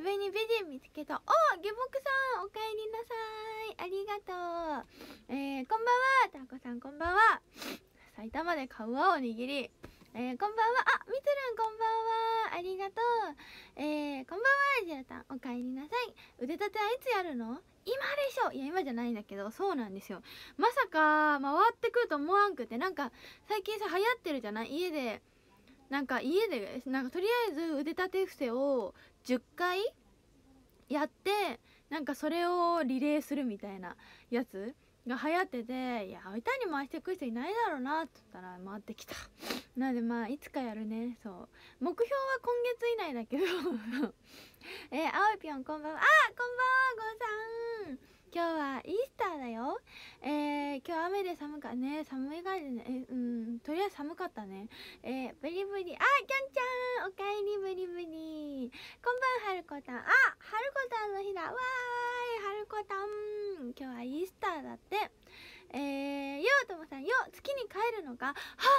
自分に美人見つけたお下僕さんおかえりなさいありがとうえー、こんばんはたこさんこんばんは埼玉で買うわおにぎりえー、こんばんはあみつるんこんばんはありがとうえー、こんばんはジラタンおかえりなさい腕立てはいつやるの今でしょいや今じゃないんだけどそうなんですよまさか回ってくると思わんくてなんか最近さ流行ってるじゃない家でなんか家でなんかとりあえず腕立て伏せを10回やってなんかそれをリレーするみたいなやつが流行ってていや歌に回してく人いないだろうなって言ったら回ってきた なのでまあいつかやるねそう目標は今月以内だけど えー、あおいぴょんこんばんはあこんばんはごさん今日はイースターだよえー、今日雨で寒かね寒いがりねえうんとりあえず寒かったねえー、ブリブリあきょんちゃんおかえりブリブリこんばんはるこたんあはるこたんの日だわーいはるこたん今日はイースターだってえー、ようともさんよう月に帰るのかは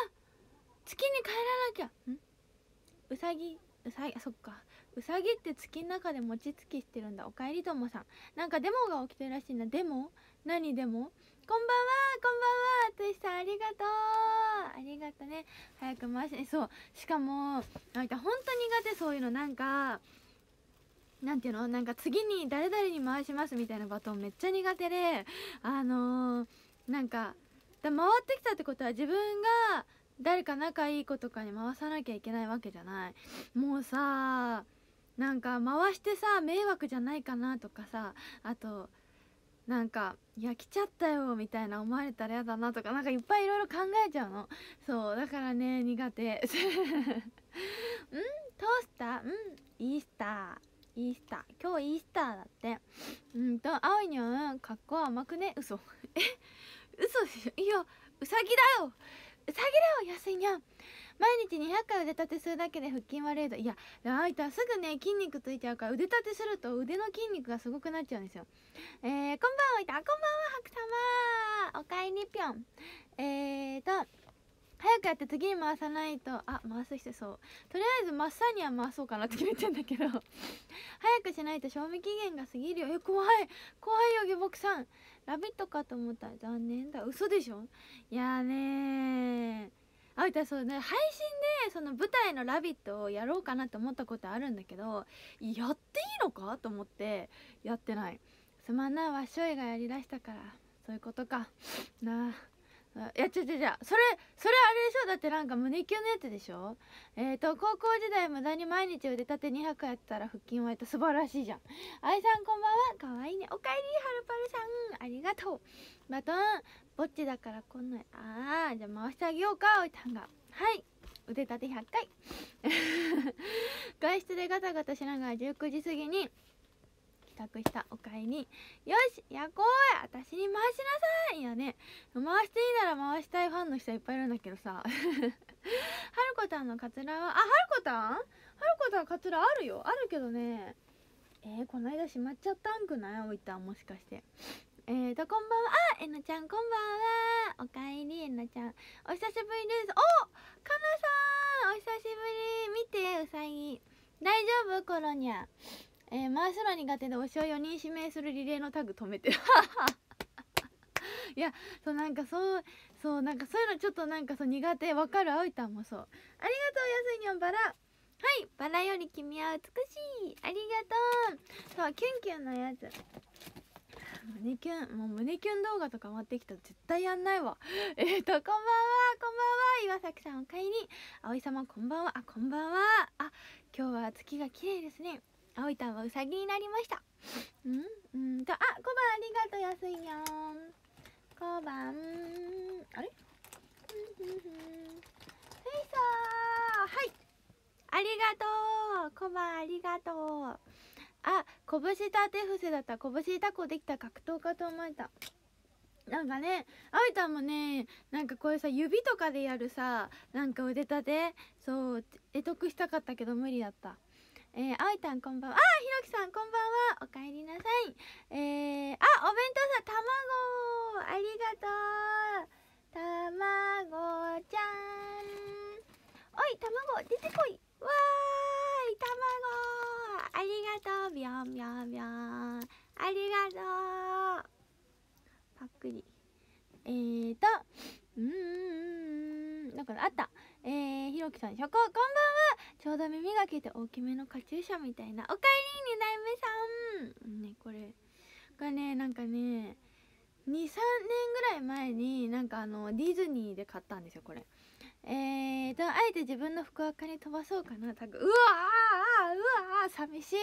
っ月に帰らなきゃんうさぎうさぎあそっかうさぎって月の中で餅つきしてるんだおかえりともさんなんかデモが起きてるらしいなデモ何デモこんばんはこんばんはといさんありがとうありがとね早く回してそうしかもなんか本当苦手そういうのなんかなんていうのなんか次に誰々に回しますみたいなバトンめっちゃ苦手であのー、なんか回ってきたってことは自分が誰か仲いい子とかに回さなきゃいけないわけじゃないもうさなんか回してさ迷惑じゃないかなとかさあとなんか「いや来ちゃったよ」みたいな思われたら嫌だなとかなんかいっぱいいろいろ考えちゃうのそうだからね苦手 うんトースターうんイースターイースター今日イースターだってうんとあおいにゃんかっこ甘くね嘘え嘘でしょいやうさぎだようさぎだよ安いにゃん毎日200回腕立てするだけで腹筋は0度いやあいたすぐね筋肉ついちゃうから腕立てすると腕の筋肉がすごくなっちゃうんですよえー、こんばんはいたこんばんは白様おかえりぴょんえーと早くやって次に回さないとあ回す人そうとりあえず真っ青には回そうかなって決めてんだけど 早くしないと賞味期限が過ぎるよえ怖い怖いよ下僕さん「ラビット!」かと思ったら残念だ嘘でしょいやーねーあいたそうね配信でその舞台の「ラビット!」をやろうかなと思ったことあるんだけどやっていいのかと思ってやってないすまんなわしょいがやりだしたからそういうことかなあいや違う違うゃあそれそれあれでしょだってなんか胸キュンのやつでしょえっ、ー、と高校時代無駄に毎日腕立て200やってたら腹筋割れた素晴らしいじゃん愛さんこんばんはかわいいねおかえりはるぱるさんありがとうバトンぼっちだからこんなあーじゃあ回してあげようかおいたんがはい腕立て100回 外出でガタガタしながら19時過ぎに帰宅したおかえに「よし焼こうや私に回しなさい!」やね回していいなら回したいファンの人いっぱいいるんだけどさ はるこたんのカツラはあはるこたんはるこたんカツラあるよあるけどねえー、この間しまっちゃったんくないおいたんもしかしてえーと、こんばんは。あ、えのちゃん、こんばんは。おかえり、えのちゃん。お久しぶりです。おかなさんお久しぶり見て、うさぎ。大丈夫コロニャ。えー、回すの苦手で推しを4人指名するリレーのタグ止めて。いや、そう、なんかそう、そう、なんかそういうのちょっとなんかそう苦手。わかる、あうたんもそう。ありがとう、やすいにょんばら。はい、バラより君は美しい。ありがとう。そう、キュンキュンのやつ。胸キュンもう胸キュン動画とか持ってきたら絶対やんないわ えっ、ー、とこんばんはこんばんは岩崎さんおかえり葵様こんばんはあこんばんはあ今日は月が綺麗ですね葵たんはうさぎになりましたうんうんとあ小判ありがとう安いよ小判あれふいさはいありがとう小判ありがとうあ拳立て伏せだった拳タコできた格闘家と思えたなんかねあちゃんもねなんかこういうさ指とかでやるさなんか腕立てそう得得したかったけど無理だったえー、あいたんこんばんは。あ、ひろきさんこんばんは。おかえりなさい。えー、あ、お弁当さん、卵ありがとう卵ちゃんおい、卵出てこいわーい、卵ありがとうビョンビョンビョンありがとうパックリえーとうんだからあったえー、ひろきさんひょこんばんはちょうど耳がけて大きめのカチューシャみたいなおかえり二代目さんねこれがねなんかね23年ぐらい前になんかあのディズニーで買ったんですよこれえーとあえて自分の服赤に飛ばそうかなタグうわあうわ寂しい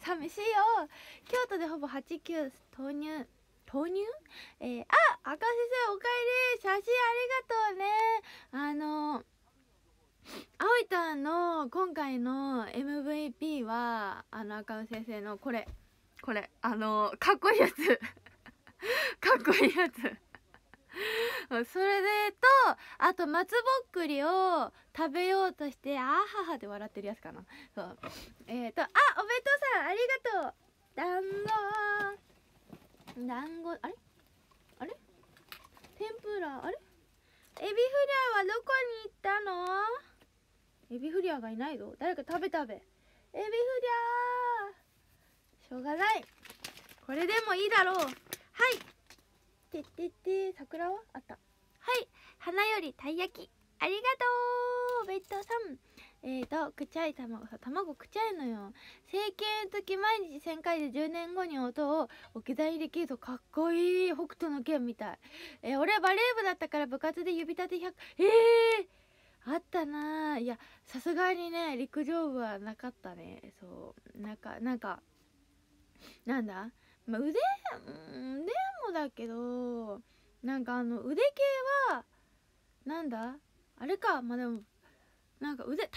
寂しいよ京都でほぼ89投入豆乳えー、あ赤先生おかえり写真ありがとうねあのあお葵たんの今回の MVP はあの赤尾先生のこれこれあのかっこいいやつ かっこいいやつ それでとあと松ぼっくりを食べようとしてあーははで笑ってるやつかなそうえっ、ー、とあお弁当さんありがとう団子団子あれあれ天ぷらあれエビフリアはどこに行ったのエビフリアがいないぞ誰か食べ食べエビフリアしょうがないこれでもいいだろうはいてってって桜はあったはい花よりたい焼きありがとうベッドさんえーと、くちゃい卵さ、卵くちゃいのよ。整形の時毎日1000回で10年後に音を置き去りできるとかっこいい。北斗の剣みたい。えー、俺はバレー部だったから部活で指立て100、えー、あったないや、さすがにね、陸上部はなかったね。そう。なんか、なんか、なんだまあ、腕、うん、腕もだけどなんかあの腕系はなんだあれかまあでもなんか腕体幹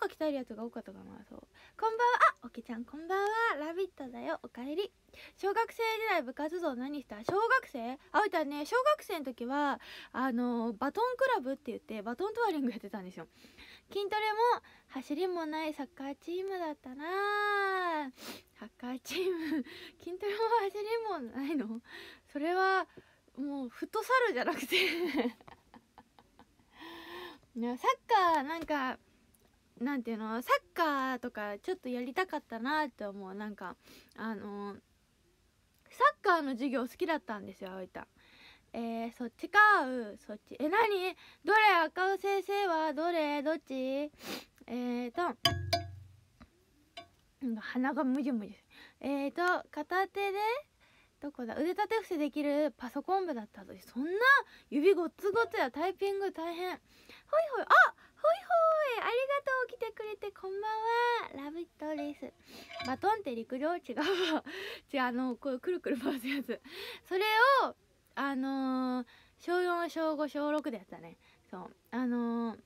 とか鍛えるやつが多かったかなそうこんばんはおけちゃんこんばんはラビットだよおかえり小学生時代部活動何した小学生あうたね小学生の時はあのバトンクラブって言ってバトントワリングやってたんですよ筋トレも走りもないサッカーチームだったなサッカーチーム筋 トレも走りもないのそれはもうフットサルじゃなくてね、サッカーなんかんていうのサッカーとかちょっとやりたかったなって思うなんかあのサッカーの授業好きだったんですよ葵太えー、そっちかうそっちえ何どれ赤尾先生はどれどっちえーと鼻がむじむじえーと片手でどこだ腕立て伏せできるパソコン部だったそんな指ごつごつやタイピング大変ほいほいあほいほいありがとう来てくれてこんばんはラビットですバトンって陸上違う 違うあのこうくるくる回すやつそれをあのー、小4小5小6でやったねそうあのー、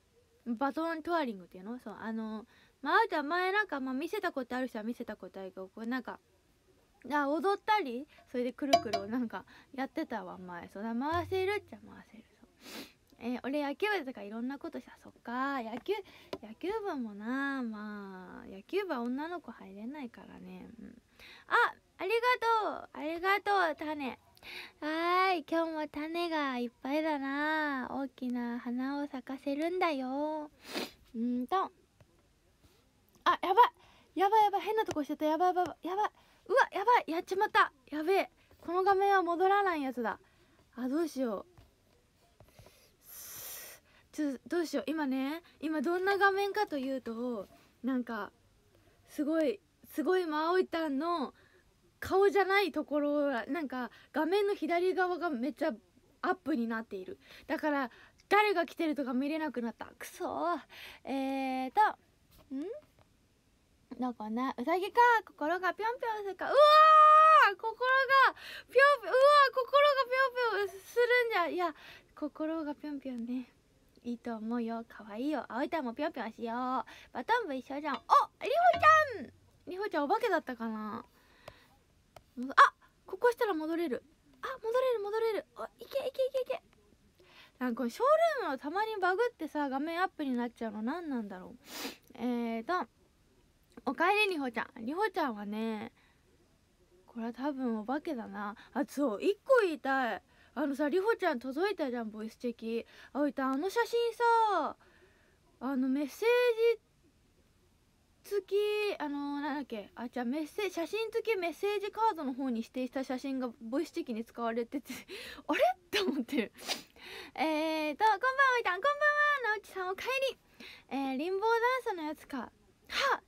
バトントワリングっていうのそうあのー、まああとは前なんか、まあ、見せたことある人は見せたことあるけどこうなんかあ踊ったりそれでくるくるをなんかやってたわ前そう回せるっちゃ回せるそうえー、俺野球部とかいろんなことしたそっか野球野球部もなまあ野球部は女の子入れないからね、うん、あありがとうありがとう種はい今日も種がいっぱいだな大きな花を咲かせるんだようんとあやばやばやば変なとこしてたやばやばやばい。うわやばいやっちまったやべえこの画面は戻らないやつだあどうしようちょっとどうしよう今ね今どんな画面かというとなんかすごいすごい真葵たんの顔じゃないところなんか画面の左側がめっちゃアップになっているだから誰が来てるとか見れなくなったくそえーとんどこなうさぎか心がぴょんぴょんするかうわ心がぴょんうわ心がぴょんぴょんするんじゃいや心がぴょんぴょんねいいと思うよかわいいよ葵いゃんもぴょんぴょんしようバトン部一緒じゃんおりほちゃんりほちゃんお化けだったかなあここしたら戻れるあ戻れる戻れるおいけいけいけいけなんかショールームのたまにバグってさ画面アップになっちゃうの何なんだろうえーとおかえりりほちゃんりほちゃんはねこれは多分お化けだなあそう1個言いたいあのさりほちゃん届いたじゃんボイスチェキあいたあの写真さあのメッセージ付きあのー、なんだっけあじゃメッセ写真付きメッセージカードの方に指定した写真がボイスチェキに使われてて あれって思ってるえーとこんばんはおいたんこんばんは直樹さんおかえりえー、リンボーダンスのやつかは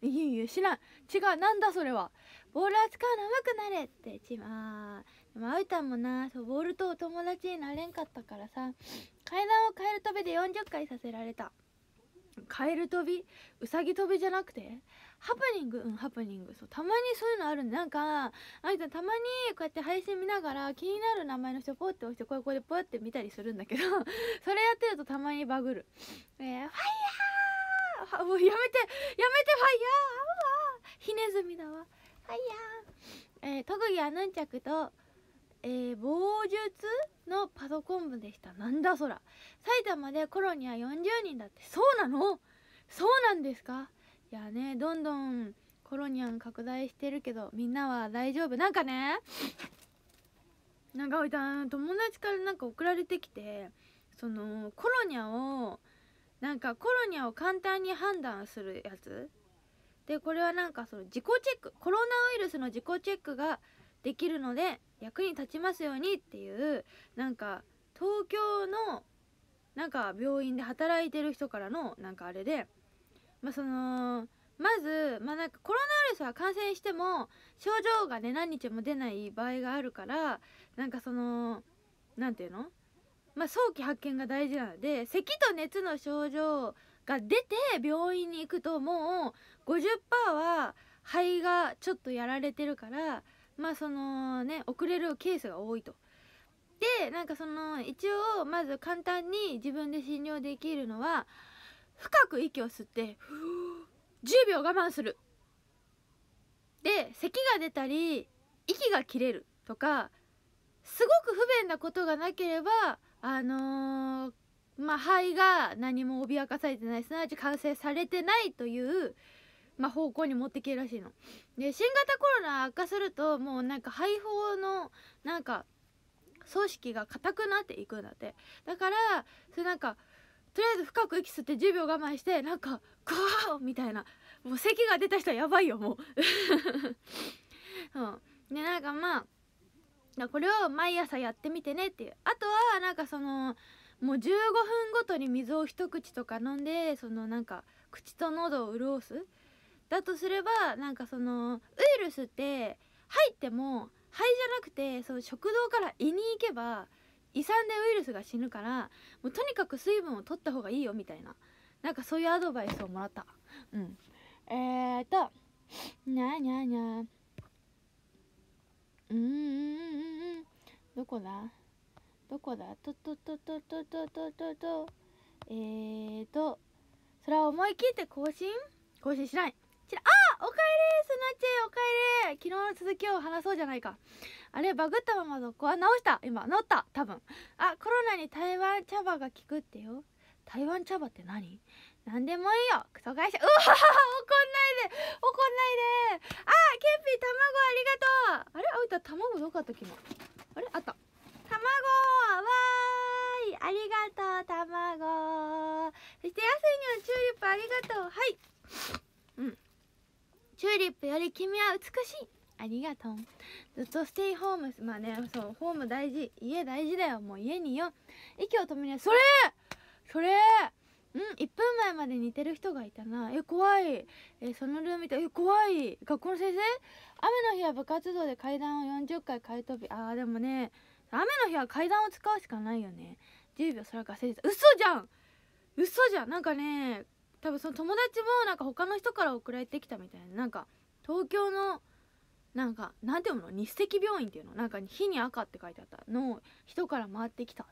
いえいえ知らん違うなんだそれはボール扱うの上手くなれってちまーでもあうたんもなそうボールとお友達になれんかったからさ階段をカエル跳びで40回させられたカエル跳びうさぎ跳びじゃなくてハプニングうんハプニングそうたまにそういうのあるんなんかあいたたまにこうやって配信見ながら気になる名前の人ポッて押してこれこれでポッて見たりするんだけど それやってるとたまにバグるえー、ファイヤーはもうやめてやめてファイヤーうわひねずみだわファイヤーえー、特技はヌンチャクとえー、防術のパソコン部でしたなんだそら埼玉でコロニア40人だってそうなのそうなんですかいやねどんどんコロニアン拡大してるけどみんなは大丈夫なんかねなんか友達からなんか送られてきてそのコロニアをなんかコロニアを簡単に判断するやつでこれはなんかその自己チェックコロナウイルスの自己チェックができるので役に立ちますようにっていうなんか東京のなんか病院で働いてる人からのなんかあれで、まあ、そのまず、まあ、なんかコロナウイルスは感染しても症状がね何日も出ない場合があるからなんかその何て言うの、まあ、早期発見が大事なので咳と熱の症状が出て病院に行くともう50%は肺がちょっとやられてるからまあそのね遅れるケースが多いと。でなんかその一応まず簡単に自分で診療できるのは深く息を吸って10秒我慢するで咳が出たり息が切れるとかすごく不便なことがなければあのー、まあ肺が何も脅かされてないすなわち完成されてないというまあ、方向に持っていけるらしいの。で新型コロナ悪化するともうなんか肺胞のなんか組織が硬くなっていくんだってだからそれなんかとりあえず深く息吸って10秒我慢してなんか「こーみたいなもう咳が出た人はやばいよもう うん、でなんかまあこれを毎朝やってみてねっていうあとはなんかそのもう15分ごとに水を一口とか飲んでそのなんか口と喉を潤すだとすればなんかそのウイルスって入っても肺じゃなくてその食道から胃に行けば胃酸でウイルスが死ぬからもうとにかく水分を取った方がいいよみたいななんかそういうアドバイスをもらったうんえーとにゃーにゃーにゃーうんうんうんうんどこだどこだとととととととととえーとそれは思い切って更新更新しないちらあおかえりすなちおかえり昨日の続きを話そうじゃないかあれバグったまま続行は直した今直った多分あコロナに台湾茶葉が効くってよ台湾茶葉って何何でもいいよクソ会社うわ怒んないで怒んないであケンピー卵ありがとうあれあうた卵どかった昨日あれあった卵わーいありがとう卵そして安いにはチューリップありがとうはいうんチューリップより君は美しいありがとうずっとステイホームまあねそうホーム大事家大事だよもう家によ息を止めないそれそれうん1分前まで似てる人がいたなえ怖いえそのルーム見たえ怖い学校の先生雨の日は部活動で階段を40回買い飛びあでもね雨の日は階段を使うしかないよね10秒それかせ。先嘘じゃん嘘じゃんなんかね多分その友達もなんか他の人から送られてきたみたいななんか東京のなんか何ていうの日赤病院っていうのなんか「火に赤」って書いてあったの人から回ってきた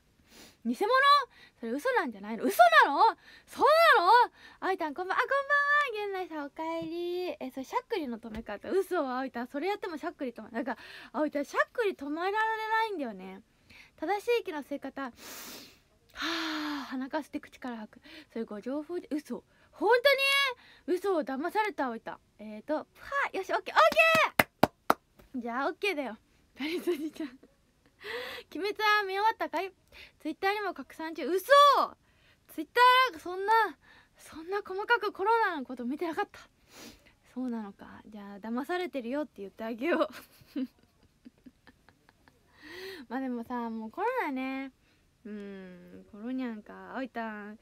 偽物それ嘘なんじゃないの嘘なのそうなのあいたんこんばんあこんばんは現在さんおかえりえそれしゃっくりの止め方嘘をあいたんそれやってもしゃっくり止まなんかあいたんしゃっくり止められないんだよね正しい息の吸い方はあ鼻かすって口から吐くそれご情報で嘘本当に嘘を騙されたおいたえーとはよしオッケーオッケーじゃあオッケーだよカリスジちゃん鬼滅は見終わったかいツイッターにも拡散中嘘ツイッターなんかそんなそんな細かくコロナのこと見てなかったそうなのかじゃあ騙されてるよって言ってあげよう まあでもさもうコロナねうんコロニャンかおいたん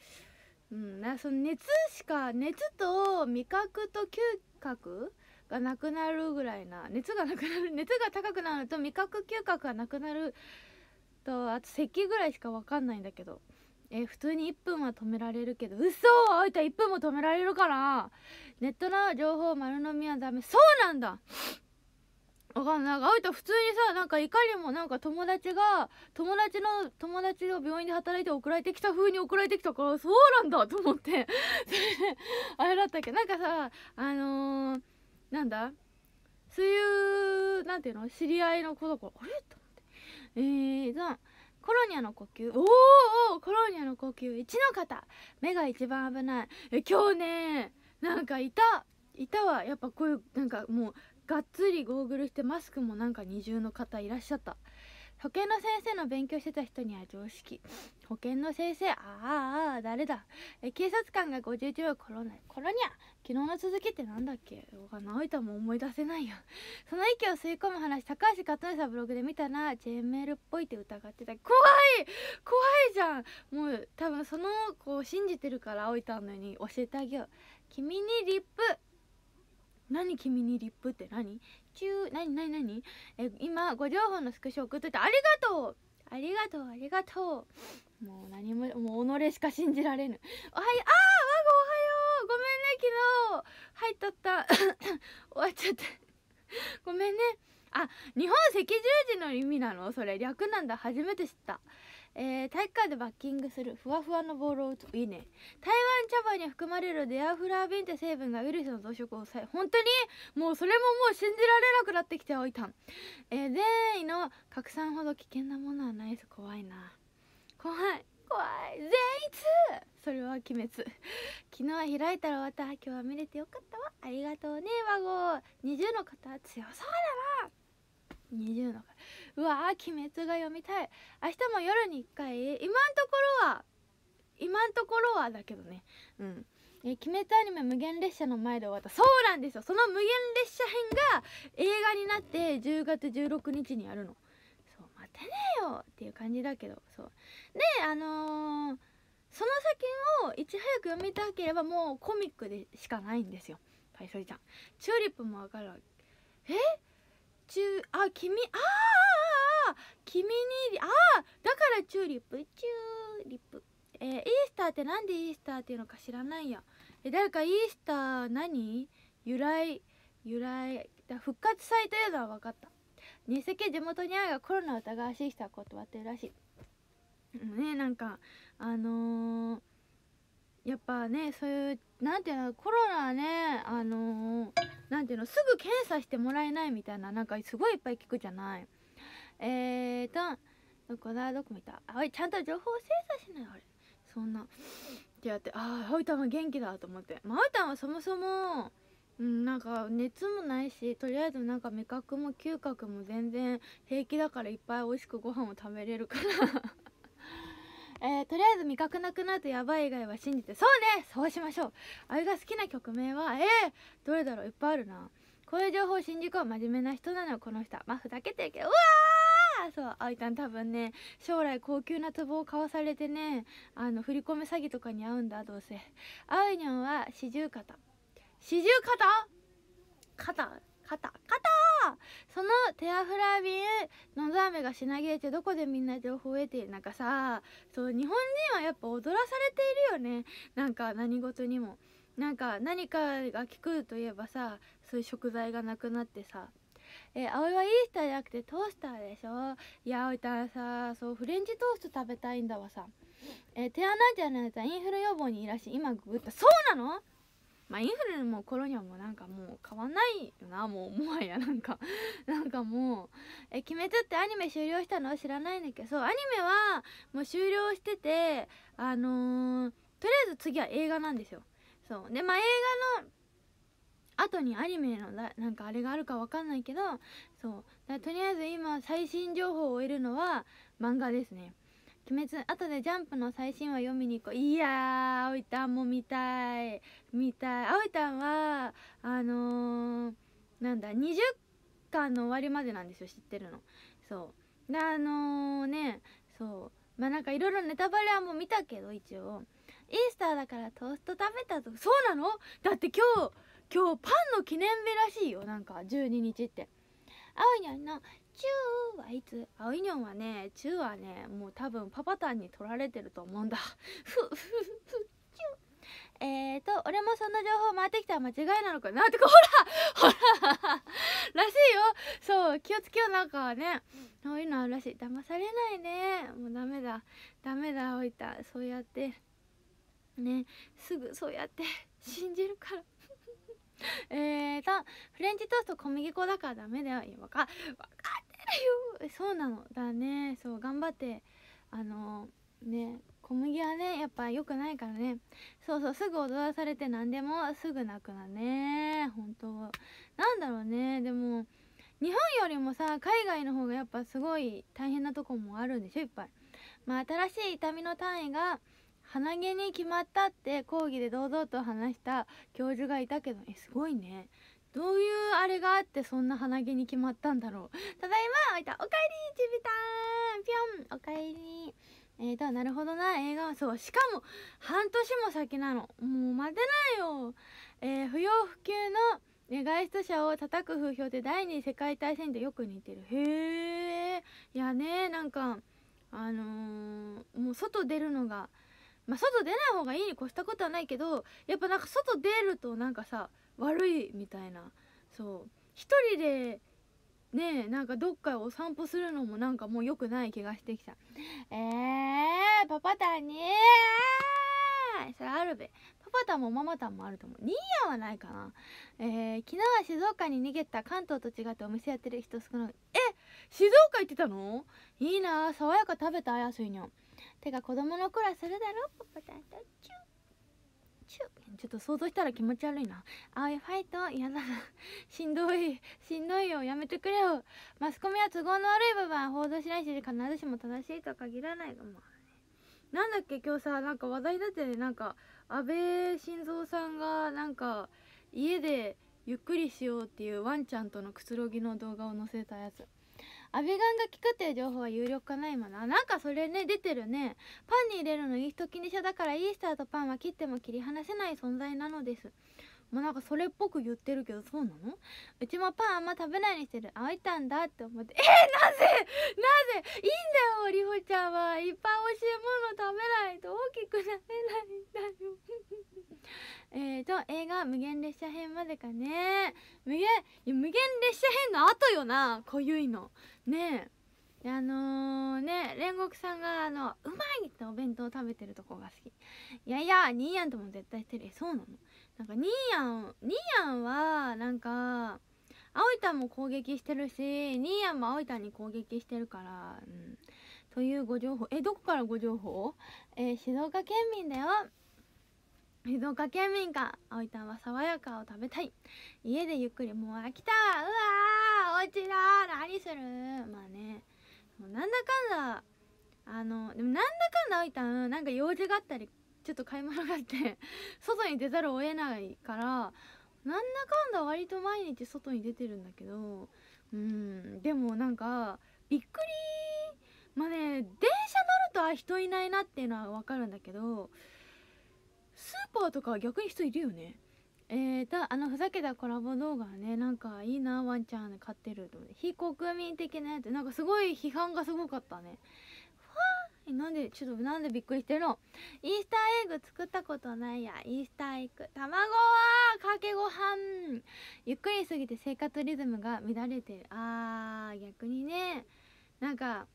うん、なその熱しか熱と味覚と嗅覚がなくなるぐらいな熱がなくなる 熱が高くなると味覚嗅覚がなくなるとあと咳ぐらいしか分かんないんだけどえ普通に1分は止められるけど嘘あいた1分も止められるからネットの情報丸飲みはダメそうなんだわかんない。会うと普通にさ、なんかいかにもなんか友達が、友達の、友達の病院で働いて送られてきた風に送られてきたから、そうなんだと思って。あれだったっけなんかさ、あのー、なんだそういう、なんていうの知り合いの子だから、あれと思って。えー、じゃあ、コロニアの呼吸おおコロニアの呼吸1の方目が一番危ないえ今日ねなんかいたいたわやっぱこういうなんかもうがっつりゴーグルしてマスクもなんか二重の方いらっしゃった保健の先生の勉強してた人には常識保健の先生あああ誰だえ警察官が51秒コロナコロニャ昨日の続きってなんだっけが板いも思い出せないよ その息を吸い込む話高橋克典さんブログで見たなジェーメールっぽいって疑ってた怖い怖いじゃんもう多分その子を信じてるから青いたのに教えてあげよう君にリップ何君にリップって何チ何何何え今ご情報のスクショ送っといてありがとうありがとうありがとうもう何ももう己しか信じられぬおはようああわがおはようごめんね昨日入っとった 終わっちゃったごめんねあ日本赤十字の意味なのそれ略なんだ初めて知ったえー、体育館でバッキングするふわふわのボールを打ついいね台湾茶葉に含まれるデアフラービンって成分がウイルスの増殖を抑え本当にもうそれももう信じられなくなってきておいたん、えー、善意の拡散ほど危険なものはないです怖いな怖い怖い善意それは鬼滅昨日開いたら終わった今日は見れてよかったわありがとうね和合20の方強そうだな20の方うわー鬼滅が読みたい明日も夜に1回今んところは今んところはだけどねうんえ鬼滅アニメ無限列車の前で終わったそうなんですよその無限列車編が映画になって10月16日にやるのそう待てねえよっていう感じだけどそうであのー、その作品をいち早く読みたければもうコミックでしかないんですよパイソリちゃんチューリップもわかるわけえ中あ君ああ君にああだからチューリップチューリップえー、イースターってなんでイースターっていうのか知らないやえ誰かイースター何由来由来だ復活祭というのは分かった偽赤地元に愛がコロナ疑わしい人は断ってるらしいねなんかあのーやっぱねそういうなんていうのコロナねあのー、なんていうのすぐ検査してもらえないみたいななんかすごいいっぱい聞くじゃないえーとどこだどこ見たあいちゃんと情報精査しないあれそんなってやってああ葵たんは元気だと思ってまあ葵たはそもそもうん、なんか熱もないしとりあえずなんか味覚も嗅覚も全然平気だからいっぱい美味しくご飯を食べれるからえー、とりあえず味覚なくなるとやばい以外は信じてそうねそうしましょうあれが好きな曲名はえー、どれだろういっぱいあるなこういう情報を信じ込む真面目な人なのこの人まあふざけてるけどうわそうあいたん多分ね将来高級な壺を買わされてねあの振り込め詐欺とかに合うんだどうせあうにゃんは四十肩四十肩肩肩肩そのテアフラビンのどめが品切れてどこでみんな情報を得ているなんかさそう日本人はやっぱ踊らされているよねなんか何事にもなんか何かが効くといえばさそういう食材がなくなってさえー、葵はイースターじゃなくてトースターでしょいや葵たんさそうフレンチトースト食べたいんだわさえー、テアナンチャーのインフル予防にいいらしい今ググったそうなのまあインフルの頃にはもうなんかもう変わんないよなもうもはやなんか なんかもう「え鬼滅」ってアニメ終了したの知らないんだけどそうアニメはもう終了しててあのー、とりあえず次は映画なんですよそうでまあ映画の後にアニメのなんかあれがあるか分かんないけどそうとりあえず今最新情報を得るのは漫画ですね鬼滅後でジャンプの最新話読みに行こういやお葵たんも見たい見たい葵たんはあのー、なんだ20巻の終わりまでなんですよ知ってるのそうであのー、ねそうまあなんかいろいろネタバレはもう見たけど一応イースターだからトースト食べたとそうなのだって今日今日パンの記念日らしいよなんか12日ってあおにゃんのチューはいつあいにょんはねチューはねもう多分パパタンに取られてると思うんだ ふふふチューえーと俺もそんな情報回ってきたら間違いなのかな とてかほらほららしいよそう気をつけようなんかはねそういうのあるらしい騙されないねもうダメだダメだおいたそうやってねすぐそうやって信じるから えーとフレンチトースト小麦粉だからダメだよ今分か分かってるよそうなのだねそう頑張ってあのー、ね小麦はねやっぱ良くないからねそうそうすぐ踊らされて何でもすぐ泣くなね本当なんだろうねでも日本よりもさ海外の方がやっぱすごい大変なとこもあるんでしょいっぱいまあ新しい痛みの単位が鼻毛に決まったって講義で堂々と話した教授がいたけどえすごいねどういうあれがあってそんな鼻毛に決まったんだろうただいまおいたおかえりちびたんぴょんおかえりえーとなるほどな映画はそうしかも半年も先なのもう待てないよえー、不要不急の外出者を叩く風評って第二次世界大戦でよく似てるへえいやねなんかあのー、もう外出るのがまあ、外出ない方がいいに越したことはないけどやっぱなんか外出るとなんかさ悪いみたいなそう一人でねえなんかどっかお散歩するのもなんかもう良くない気がしてきたえー、パパタンにそれあるべパパタンもママタンもあると思うニーヤはないかなえー、昨日は静岡に逃げた関東と違ってお店やってる人少ないえ静岡行ってたのいいな爽やか食べたやすいにょんてか子供の頃はするだろパパちゃんとチュチュちょっと想像したら気持ち悪いな青いファイト嫌だな しんどいしんどいよやめてくれよマスコミは都合の悪い部分は報道しないし必ずしも正しいとは限らないがもなんだっけ今日さなんか話題になってねなんか安倍晋三さんがなんか家でゆっくりしようっていうワンちゃんとのくつろぎの動画を載せたやつアビガンが効くっていう情報は有力かな今ななんかそれね出てるねパンに入れるのイースト菌でしょだからイースターとパンは切っても切り離せない存在なのですもうなんかそれっぽく言ってるけどそうなのうちもパンあんま食べないにしてるあいたんだって思ってえー、なぜなぜいいんだよりほちゃんはいっぱい美味しいもの食べないと大きくなれないんだよ えーと映画「無限列車編」までかね無限いや無限列車編の後よな濃ゆいのねえあのー、ね煉獄さんがあのうまいってお弁当を食べてるとこが好きいやいや兄やんとも絶対してるえそうなのなんかニーヤンニーヤンはなんか葵んも攻撃してるしニーヤンも葵んに攻撃してるから、うん、というご情報えどこからご情報えー、静岡県民だよ静岡県民か葵んは爽やかを食べたい家でゆっくりもう飽きたうわーおちだ何するまあねもうなんだかんだあのでもなんだかんだ葵んなんか用事があったりちょっと買い物があって 外に出ざるを得ないからなんだかんだ割と毎日外に出てるんだけどうんでもなんかびっくりまあね電車乗るとあ人いないなっていうのは分かるんだけどスーパーとか逆に人いるよねえー、だあのふざけたコラボ動画はねなんかいいなワンちゃん飼ってると非国民的なやつなんかすごい批判がすごかったねなんでちょっとなんでびっくりしてるのイースターエッグ作ったことないやイースターエッグ卵はかけご飯ゆっくりすぎて生活リズムが乱れてるあー逆にねなんか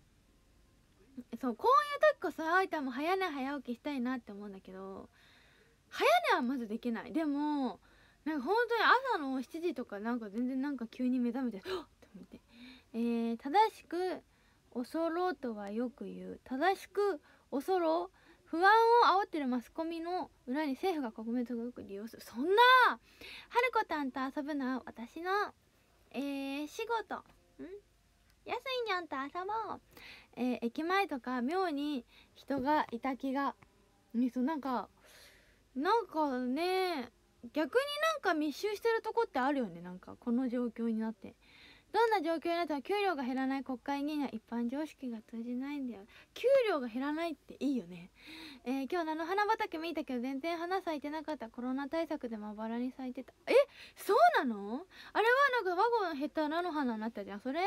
そうこういう時こそあいたも早寝早起きしたいなって思うんだけど早寝はまずできないでもなんか本当に朝の7時とかなんか全然なんか急に目覚めて「はっ!」って思ってえー、正しく恐ろうとはよく言う正しく恐ろう不安を煽ってるマスコミの裏に政府が国民をよく利用するそんなはるこたんと遊ぶのは私のえー、仕事ん安いにゃんと遊ぼうえー、駅前とか妙に人がいた気がねそうなんかなんかね逆になんか密集してるとこってあるよねなんかこの状況になってどんな状況になったら給料が減らない国会議員は一般常識が通じないんだよ給料が減らないっていいよね、えー、今日菜の花畑見たけど全然花咲いてなかったコロナ対策でまばらに咲いてたえそうなのあれはなんかワゴン減った菜の花になったじゃんそれ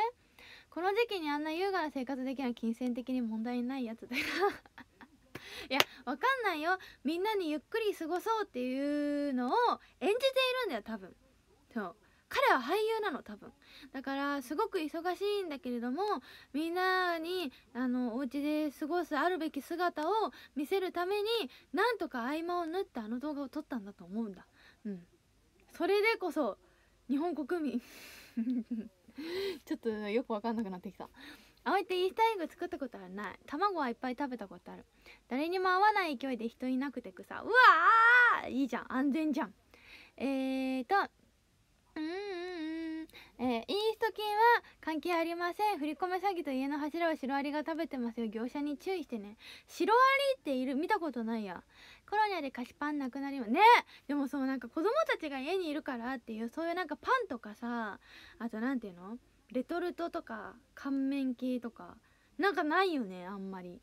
この時期にあんな優雅な生活できない金銭的に問題ないやつだよ いやわかんないよみんなにゆっくり過ごそうっていうのを演じているんだよ多分そう彼は俳優なの多分だからすごく忙しいんだけれどもみんなにあのお家で過ごすあるべき姿を見せるためになんとか合間を縫ってあの動画を撮ったんだと思うんだうんそれでこそ日本国民 ちょっとよく分かんなくなってきた葵ってイースターエッグ作ったことはない卵はいっぱい食べたことある誰にも会わない勢いで人いなくて草うわーいいじゃん安全じゃんえーとうんうんうんえー、イースト菌は関係ありません振り込め詐欺と家の柱はシロアリが食べてますよ業者に注意してねシロアリっている見たことないやコロニで菓子パンなくなりますねでもそうなんか子供たちが家にいるからっていうそういうなんかパンとかさあと何ていうのレトルトとか乾麺系とかなんかないよねあんまり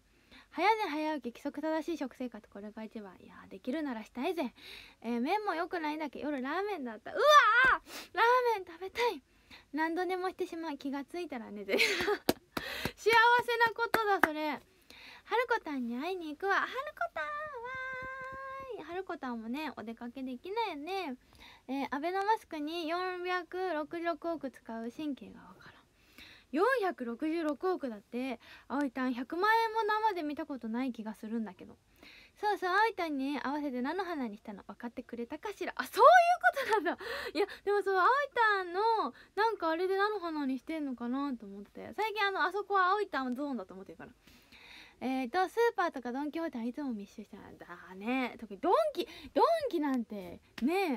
早寝早起き規則正しい食生活これが一番いやできるならしたいぜ、えー、麺も良くないだけ夜ラーメンだったうわラーメン食べたい何度寝もしてしまう気がついたら寝ぜる 幸せなことだそれはるこたんに会いに行くわはるこたんわーいはるこたんもねお出かけできないよねえー、アベノマスクに466億使う神経が466億だって葵たん100万円も生で見たことない気がするんだけどそうそう葵たんに合わせて菜の花にしたの分かってくれたかしらあそういうことなんだいやでもそう葵たんのなんかあれで菜の花にしてんのかなと思って最近あのあそこは葵たんゾーンだと思ってるからえーとスーパーとかドン・キホーテはいつも密集してたんだね特にドンキドンキなんてねえあ卵ありが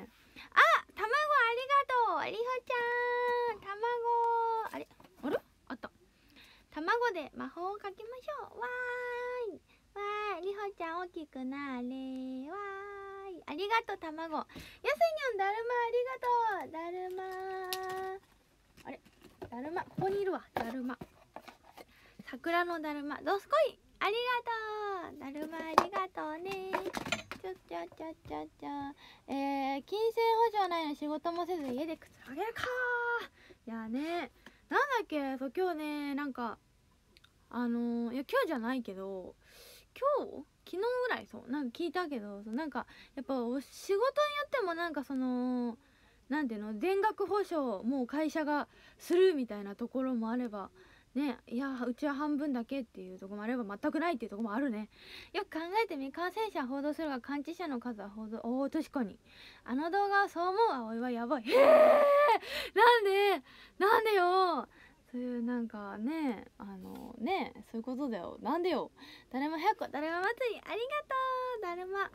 とうりほちゃん卵あれ卵で魔法をかけましょうわーいわーいりほちゃん大きくなれーわーいありがとう卵やせにょんだるまありがとうだるまあれだるまここにいるわだるま桜のだるまどすこいありがとうだるまありがとうねちょちょちょちょちょえー、金銭補助ないの仕事もせず家でくつろげるかいやねだっけそう今日ねなんかあのー、いや今日じゃないけど今日昨日ぐらいそうなんか聞いたけどそうなんかやっぱお仕事によってもなんかその何ていうの全額保証もう会社がするみたいなところもあればねいやうちは半分だけっていうとこもあれば全くないっていうとこもあるねよく考えてみ感染者報道するが感知者の数は報道おお確かにあの動画はそう思う葵はやばいへえなんでなんでよそういうなんかねあのねそういうことだよなんでよ誰も100個誰も祭りありがとうだるま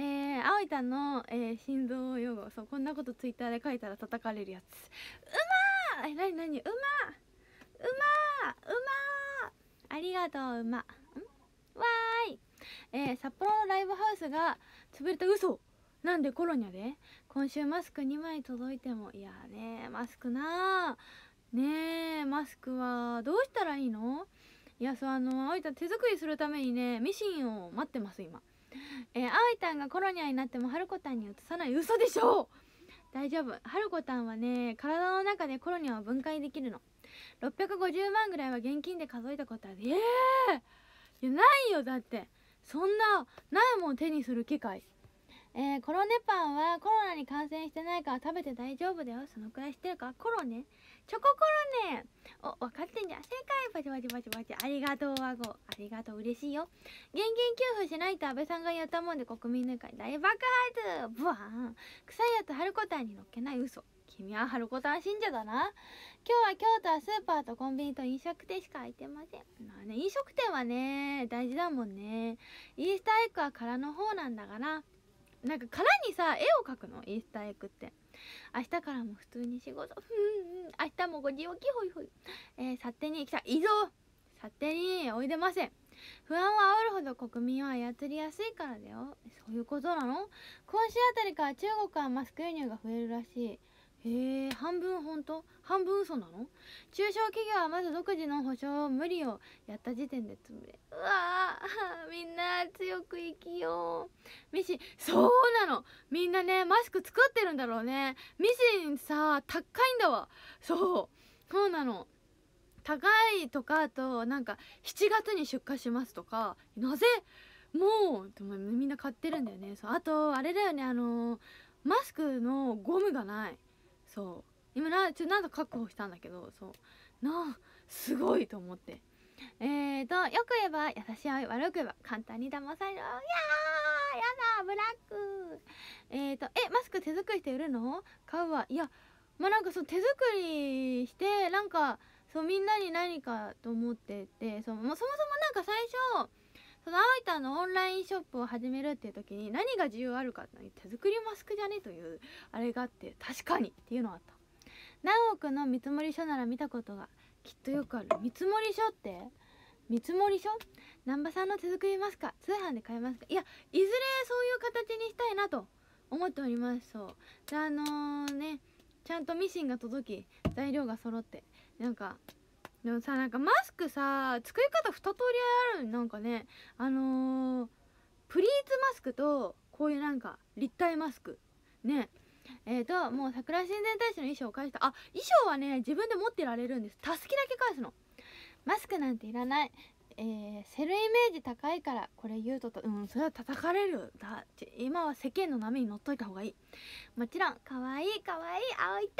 えお葵たんの、えー、心臓用語そうこんなことツイッターで書いたら叩かれるやつうまーえなになにうまっうまうまありがとう、うま。んわーい。えー、札幌のライブハウスが潰れた嘘なんでコロニャで今週マスク2枚届いてもいやねマスクなーねえマスクはどうしたらいいのいやそうあのあいた手作りするためにねミシンを待ってます今えー、あいたんがコロニャになってもはるこたんに移さない嘘でしょ大丈夫はるこたんはね体の中でコロニャを分解できるの650万ぐらいは現金で数えたことあるええー、いやないよだってそんなないもん手にする機会えー、コロネパンはコロナに感染してないから食べて大丈夫だよそのくらい知ってるかコロネチョココロネお分かってんじゃん正解バチバチバチバチありがとうワゴありがとう嬉しいよ現金給付しないと安倍さんが言ったもんで国民の会大爆発ブワーン臭いやつ春子たんにのっけない嘘君は春子さん信者だな今日は京都はスーパーとコンビニと飲食店しか空いてませんまあね飲食店はね大事だもんねイースターエッグは空の方なんだからなんか空にさ絵を描くのイースターエッグって明日からも普通に仕事うんうん明日もご時起きほいほいえー、勝手に来たいぞ勝手においでません不安を煽るほど国民は操りやすいからだよそういうことなの今週あたりから中国はマスク輸入が増えるらしいへえ半分本当半分嘘なの中小企業はまず独自の保証無理をやった時点で潰れうわーみんな強く生きようミシンそうなのみんなねマスク作ってるんだろうねミシンさ高いんだわそうそうなの高いとかあとなんか7月に出荷しますとかなぜもうみんな買ってるんだよねそうあとあれだよねあのー、マスクのゴムがないそう今なちょなんか確保したんだけどそうなあすごいと思ってえーとよく言えば優しい悪く言えば簡単に騙されるいやーやだブラックえーとえマスク手作りして売るの買うわいやまあなんかそう手作りしてなんかそうみんなに何かと思っててそうもうそもそもなんか最初その青いいたンのオンラインショップを始めるっていう時に何が需要あるかって手作りマスクじゃねというあれがあって確かにっていうのあった何億の見積書なら見たことがきっとよくある見積書って見積書難波さんの手作りマスか通販で買えますかいやいずれそういう形にしたいなと思っておりますそうであのー、ねちゃんとミシンが届き材料が揃ってなんかでもさなんかマスクさ作り方2通りあるなんかねあのー、プリーツマスクとこういうなんか立体マスクねえーともう桜新善大使の衣装を返したあ衣装はね自分で持ってられるんですたすきだけ返すのマスクなんていらないえー、セルイメージ高いからこれ言うととうんそれは叩かれるだ今は世間の波に乗っといた方がいいもちろんかわいいかわいい葵と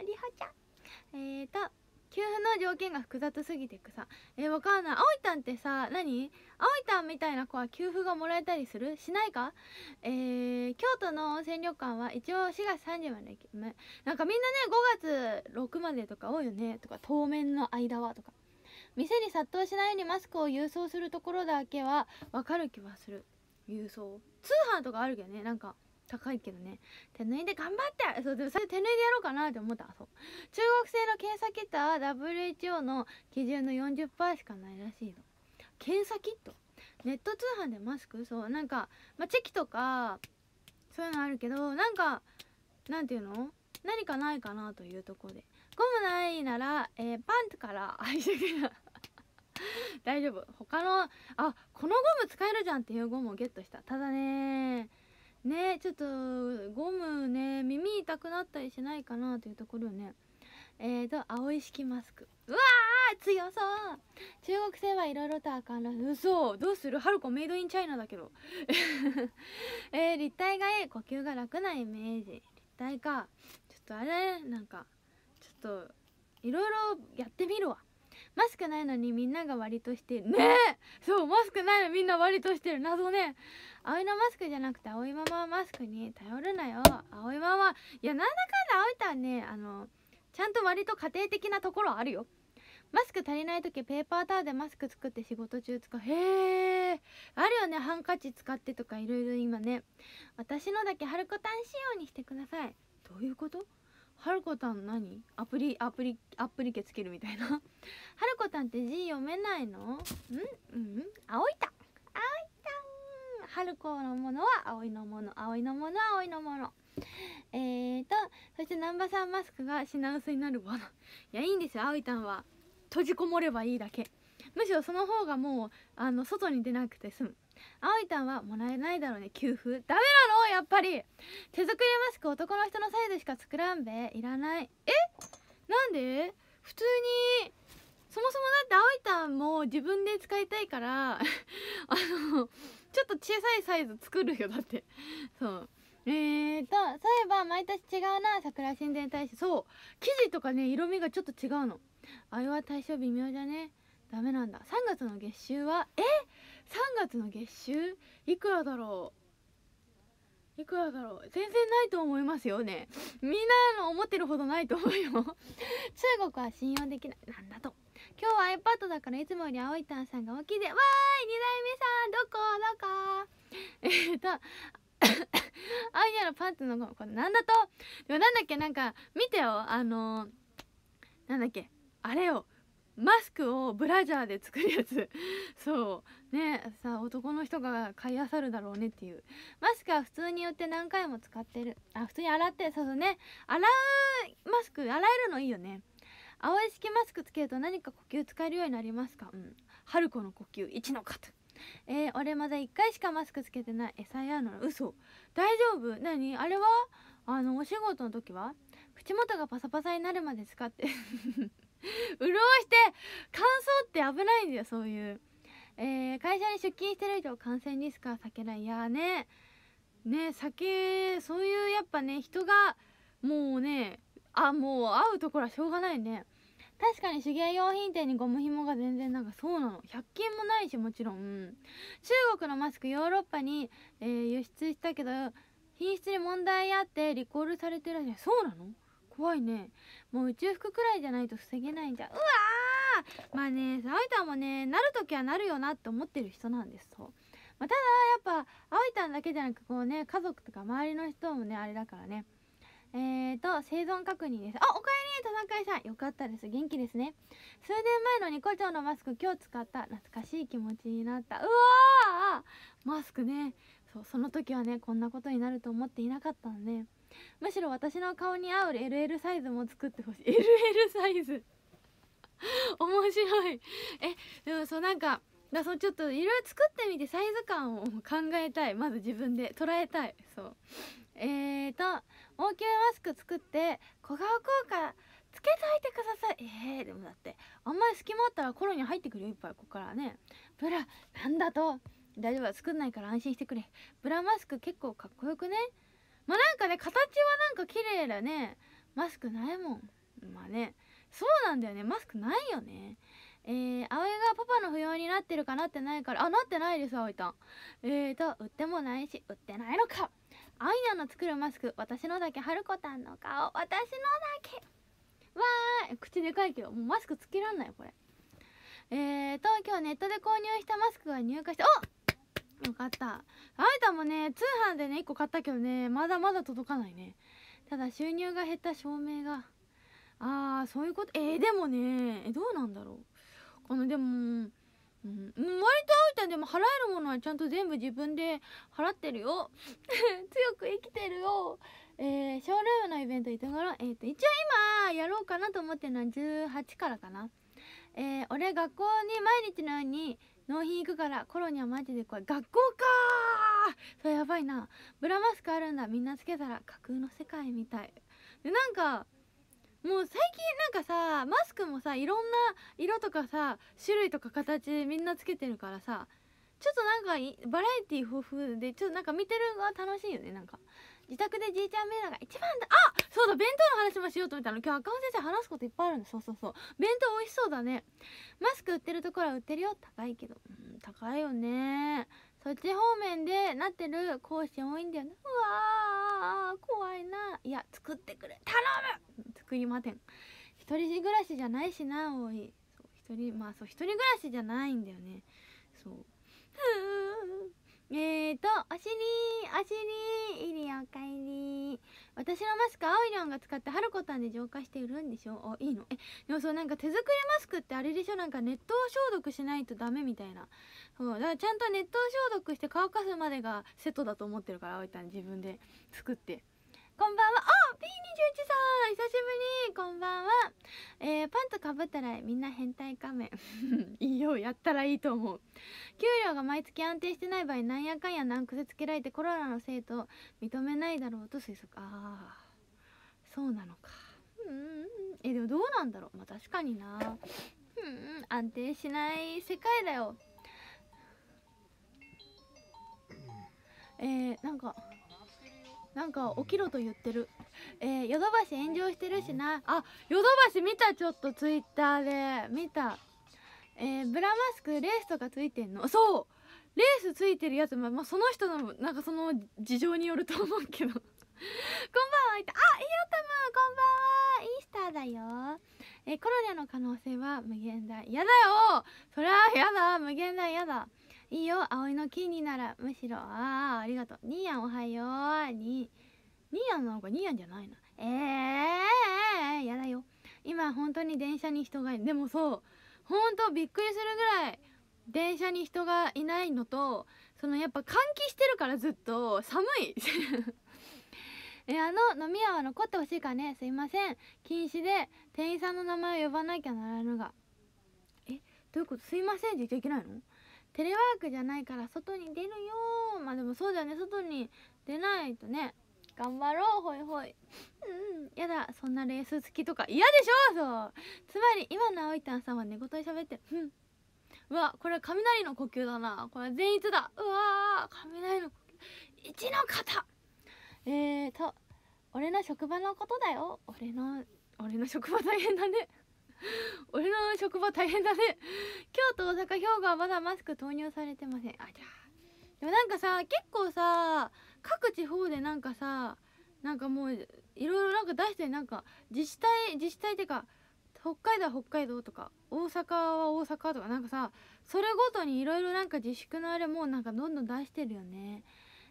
うんりほちゃんえーと給付の条件が複雑すぎてくさえー、わかんない葵たんってさ何葵たんみたいな子は給付がもらえたりするしないかえー、京都の温泉旅館は一応4月3 0までなんかみんなね5月6までとか多いよねとか当面の間はとか店に殺到しないようにマスクを郵送するところだけはわかる気はする郵送通販とかあるけどねなんか高いけどね手縫いで頑張ってそうでもそれ手縫いでやろうかなって思ったそう中国製の検査キットは WHO の基準の40%しかないらしいの検査キットネット通販でマスクそうなんか、まあ、チェキとかそういうのあるけどなんかなんていうの何かないかなというとこでゴムないなら、えー、パンツから愛しが大丈夫他のあこのゴム使えるじゃんっていうゴムをゲットしたただねねちょっとゴムね耳痛くなったりしないかなというところねえーと青い式マスクうわー強そう中国製はいろいろとあかんら嘘どうする春子メイドインチャイナだけど えー、立体がええ呼吸が楽なイメージ立体かちょっとあれなんかちょっといろいろやってみるわマスクないのにみんなが割としてるねえそうマスクないのみんな割としてる謎ね葵のマスクじゃなくて葵ママはマスクに頼るなよ葵ママいやなんだかんだ葵たはねあのちゃんと割と家庭的なところあるよマスク足りない時ペーパータオルでマスク作って仕事中使うへえあるよねハンカチ使ってとかいろいろ今ね私のだけ春子タン仕様にしてくださいどういうことはるこたん何アプリアプリアプリケつけるみたいなはるこたんって字読めないのうんうん青いたん青いたんはるこのものは青いのもの青いのもの青いのものえーとそして南波さんマスクが品薄になるものいやいいんですよ青いたんは閉じこもればいいだけむしろその方がもうあの外に出なくて済むいたんはもらえないだろうね給付ダメなのやっぱり手作りマスク男の人のサイズしか作らんべいらないえなんで普通にそもそもだっていたんも自分で使いたいから あのちょっと小さいサイズ作るよだってそうえーとそういえば毎年違うな桜新殿大使そう生地とかね色味がちょっと違うのあれは対象微妙じゃねダメなんだ3月の月収はえ3月の月収いくらだろういくらだろう全然ないと思いますよねみんなの思ってるほどないと思うよ中国は信用できないなんだと今日は iPad だからいつもより青いタンさんが大きいでわーい2代目さんどこどこ えっとアイニャのパンツのこれなんだとでもなんだっけなんか見てよあのー、なんだっけあれよマスクをブラジャーで作るやつそうねさ男の人が買いあさるだろうねっていうマスクは普通によって何回も使ってるあ普通に洗ってそうそうね洗うマスク洗えるのいいよね青い式マスクつけると何か呼吸使えるようになりますかうん春子の呼吸1の方えー、俺まだ1回しかマスクつけてない餌さやの嘘大丈夫何あれはあのお仕事の時は口元がパサパサになるまで使って潤 して乾燥って危ないんだよそういうえー、会社に出勤してる以上感染リスクは避けないいやねね酒そういうやっぱね人がもうねあもう会うところはしょうがないね確かに手芸用品店にゴム紐が全然なんかそうなの100均もないしもちろん中国のマスクヨーロッパに、えー、輸出したけど品質に問題あってリコールされてるじゃそうなの怖いねもう宇宙服くらいじゃないと防げないんじゃうわーまあねアイタンもねなる時はなるよなって思ってる人なんですそう、まあ、ただやっぱアイタンだけじゃなくこうね家族とか周りの人もねあれだからねえーと、生存確認です。あ、おかえり、田中さん。よかったです。元気ですね。数年前のニコちゃんのマスク、今日使った。懐かしい気持ちになった。うわーマスクね。そう、その時はね、こんなことになると思っていなかったので、ね。むしろ私の顔に合う LL サイズも作ってほしい LL サイズ 面白いえでもそうなんかだそうちょっといろいろ作ってみてサイズ感を考えたいまず自分で捉えたいそうえーと大きめマスク作って小顔効果つけといてくださいえー、でもだってあんまり隙間あったらコロに入ってくるよいっぱいここからねブラなんだと大丈夫作んないから安心してくれブラマスク結構かっこよくねまあなんかね形はなんか綺麗だねマスクないもんまあねそうなんだよねマスクないよねえー、葵がパパの不要になってるかなってないからあなってないです葵たんえーと売ってもないし売ってないのかアイナの作るマスク私のだけはるこたんの顔私のだけわーい口でかいけどもうマスクつけらんないこれえーと今日ネットで購入したマスクが入荷しておっよかったあいたもね通販でね1個買ったけどねまだまだ届かないねただ収入が減った証明がああそういうことえー、でもねどうなんだろうこのでもうん、割とあいたでも払えるものはちゃんと全部自分で払ってるよ 強く生きてるよえー、ショールームのイベントいから、えっ、ー、と一応今やろうかなと思ってるのは18からかなえー、俺学校に毎日のように納品行くからコロニはマジで怖い学校かそれやばいなブラマスクあるんだみんなつけたら架空の世界みたいでなんかもう最近なんかさマスクもさいろんな色とかさ種類とか形みんなつけてるからさちょっとなんかバラエティ豊富でちょっとなんか見てるのが楽しいよねなんか自宅でじいちゃんメーのが一番だあそうだ弁当の話もしようと思ったの今日赤尾先生話すこといっぱいあるんでそうそうそう弁当美味しそうだねマスク売ってるところは売ってるよ高いけど、うん、高いよねそっち方面でなってる講師多いんだよねうわー怖いないや作ってくれ頼む作りまてん一人暮らしじゃないしな多いそう一人まあそう一人暮らしじゃないんだよねそうふう。えーと、おしりおしりいりおかえり私のマスク、青いりょんが使ってハルコタンで浄化して売るんでしょあ、いいのえ、でもそうなんか手作りマスクってあれでしょなんか熱湯消毒しないとダメみたいな。そう、だからちゃんと熱湯消毒して乾かすまでがセットだと思ってるから、青いたん自分で作って。こんばんはあ P21 さん久しぶりこんばんはえー、パンツかぶったらみんな変態仮面 いいよやったらいいと思う給料が毎月安定してない場合なんやかんや何癖つけられてコロナのせいと認めないだろうと推測ああそうなのかうんえでもどうなんだろうまあ確かになうん安定しない世界だよえー、なんかなんか起きろと言ってるえー、ヨドバシ炎上してるしなあヨドバシ見たちょっとツイッターで見たえー、ブラマスクレースとかついてんのそうレースついてるやつも、まあ、その人のなんかその事情によると思うけど こんばんはあいたあひよたまこんばんはイースターだよえコロナの可能性は無限大やだよそりゃやだ無限大やだいいよ葵の木にならむしろああありがとうニーヤンおはようにニーヤンなのかニーヤンじゃないの。ええー、やだよ今本当に電車に人がいるでもそう本当びっくりするぐらい電車に人がいないのとそのやっぱ換気してるからずっと寒い えあの飲み屋は残ってほしいかねすいません禁止で店員さんの名前を呼ばなきゃならぬがえどういうことすいませんって言っちゃいけないのテレワークじゃないから外に出るよまあでもそうだよね外に出ないとね頑張ろうほいほいうんやだそんなレース付きとか嫌でしょそうつまり今のあおいたんさんは寝言で喋ってうんうわこれは雷の呼吸だなこれは善逸だうわ雷の呼吸一の方えーと俺の職場のことだよ俺の俺の職場大変だね 俺の職場大変だね 京都大阪兵庫はまだマスク投入されてませんあじゃでもなんかさ結構さ各地方でなんかさなんかもういろいろなんか出してなんか自治体自治体っていうか北海道は北海道とか大阪は大阪とかなんかさそれごとにいろいろなんか自粛のあれもうなんかどんどん出してるよね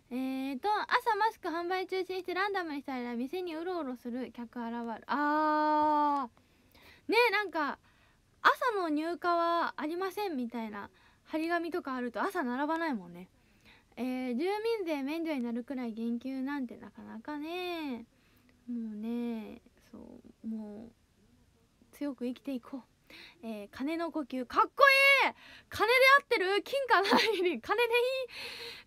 えーと朝マスク販売中止してランダムにしたら店にうろうろする客現るあーねなんか朝の入荷はありませんみたいな張り紙とかあると朝並ばないもんねえー、住民税免除になるくらい減給なんてなかなかねもうねそうもう強く生きていこう、えー、金の呼吸かっこ金で合ってる金かない 金でいい、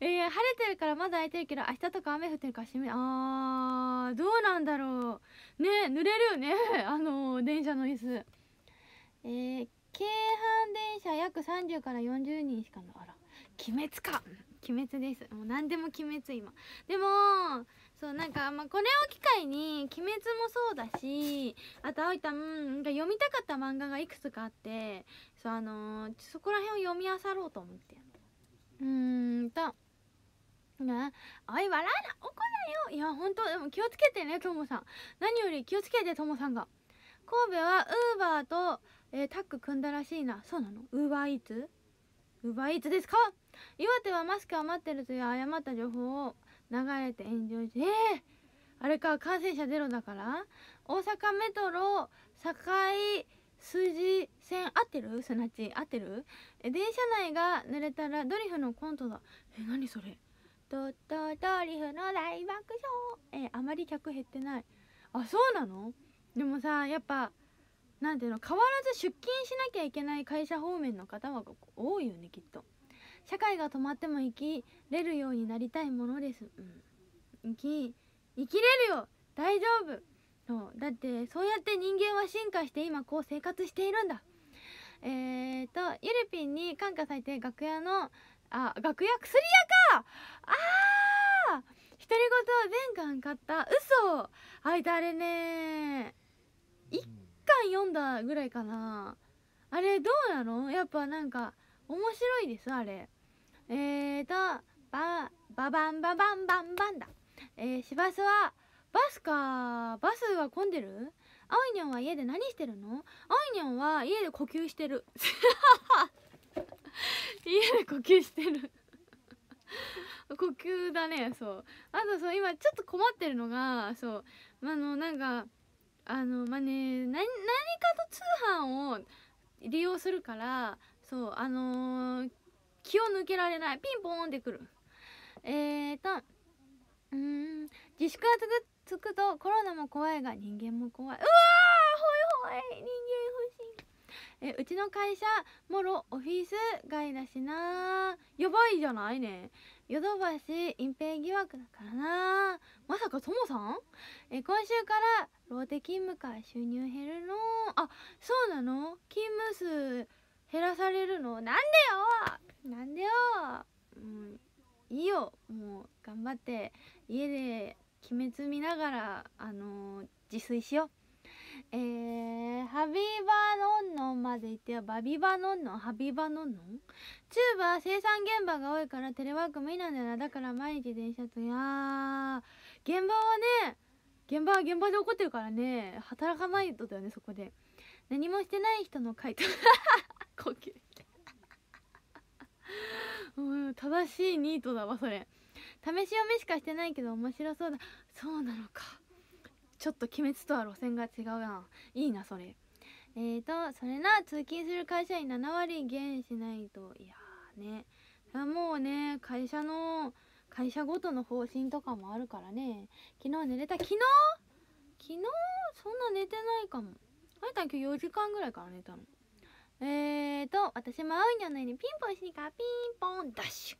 えー、晴れてるからまだ空いてるけど明日とか雨降ってるかしめあーどうなんだろうねえ濡れるよね あのー、電車の椅子えー、京阪電車約30から40人しかのあら鬼滅か鬼滅ですもう何でも鬼滅今でもそうなんか、まあ、これを機会に「鬼滅」もそうだしあとあいたんか読みたかった漫画がいくつかあってそう、あのー、そこら辺を読みあさろうと思ってうんとなおい笑うな怒らよいや本当でも気をつけてねともさん何より気をつけてともさんが神戸はウーバーと、えー、タッグ組んだらしいなそうなのウーバーイーツウーバーイーツですか岩手はマスク余ってるという誤った情報を流れて炎上してえー、あれか感染者ゼロだから大阪メトロ堺筋線合ってるすなち合ってるえ電車内が濡れたらドリフのコントだえ何それドッドドリフの大爆笑えあまり客減ってないあそうなのでもさやっぱなんていうの変わらず出勤しなきゃいけない会社方面の方は多いよねきっと社会が止まっても生きれるようになりたいものです、うん、生き生きれるよ大丈夫そうだってそうやって人間は進化して今こう生活しているんだえーと、とゆるぴんに感化されて楽屋のあ楽屋薬屋かああ独り言全巻買った嘘あいたあれね1巻読んだぐらいかなあれどうなのやっぱなんか面白いですあれえーとババばンババンバンバンだえー、しばすはバスかバスは混んでるあいにょんは家で何してるのあいにょんは家で呼吸してる 家で呼吸してる 呼吸だねそうあとそう今ちょっと困ってるのがそうあのなんかあのまあね何かと通販を利用するからそうあのー、気を抜けられないピンポーンってくるえーとうん自粛がつくとコロナも怖いが人間も怖いうわーほいほい人間欲しいえうちの会社もろオフィス街だしなやばいじゃないねヨドバシ隠蔽疑惑だからなまさかともさんえ今週からローテ勤務か収入減るのあそうなの勤務数減らされるのなんでよなんでよ、うん、いいよもう頑張って家で鬼滅見ながらあのー、自炊しようえー、ハビバノンノンまで行ってよバビバノンノンハビバノンノンチューバー生産現場が多いからテレワーク無いなんだよなだから毎日電車といや現場はね現場は現場で起こってるからね働かないとだよねそこで何もしてない人の回答 呼 吸うん正しいニートだわそれ試し読みしかしてないけど面白そうだそうなのかちょっと鬼滅とは路線が違うないいなそれえーとそれな通勤する会社員7割減しないといやねもうね会社の会社ごとの方針とかもあるからね昨日寝れた昨日昨日そんな寝てないかもあいたん今日4時間ぐらいから寝たのえーと、私も青いにゃのようにピンポンしにか、ピンポンダッシュ。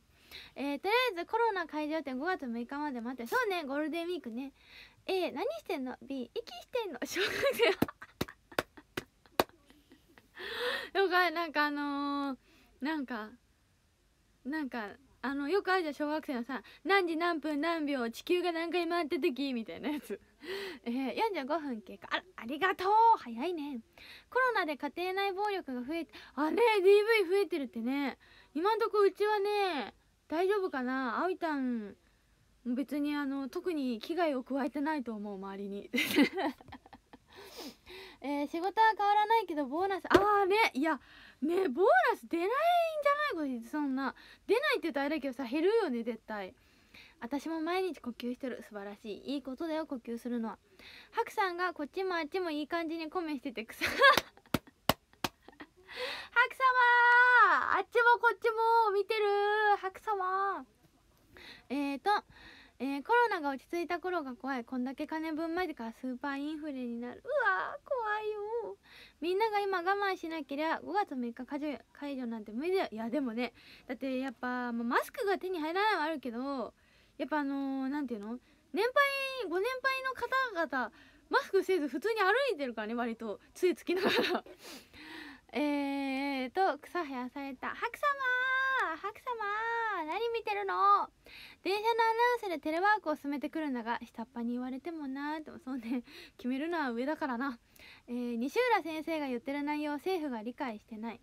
えー、とりあえずコロナ解除点5月6日まで待って、そうね、ゴールデンウィークね。A、何してんの ?B、息してんの小学生。よかなんかあのー、なんか、なんか、あのよくあるじゃん小学生のさ何時何分何秒地球が何回回ってきみたいなやつ えー、45分経過あありがとう早いねコロナで家庭内暴力が増えてあね DV 増えてるってね今んとこうちはね大丈夫かなあおいたん別にあの特に危害を加えてないと思う周りに えー、仕事は変わらないけどボーナスああねいやねボーナス出ないんじゃないこれそんな出ないって言うとあれだけどさ減るよね絶対私も毎日呼吸してる素晴らしいいいことだよ呼吸するのはハクさんがこっちもあっちもいい感じにコメしてて草 ハク様あっちもこっちも見てるハク様えーとえー、コロナが落ち着いた頃が怖いこんだけ金分までかスーパーインフレになるうわ怖いよみんなが今我慢しなければ5月6日解除解除なんて無理だよいやでもねだってやっぱ、まマスクが手に入らないはあるけどやっぱあのなんていうの年配ご年配の方々マスクせず普通に歩いてるからね割とつ杖つきながら えーと草生やされた白菜電車のアナウンスでテレワークを進めてくるんだが下っ端に言われてもなーでもそうね 決めるのは上だからな、えー、西浦先生が言ってる内容を政府が理解してない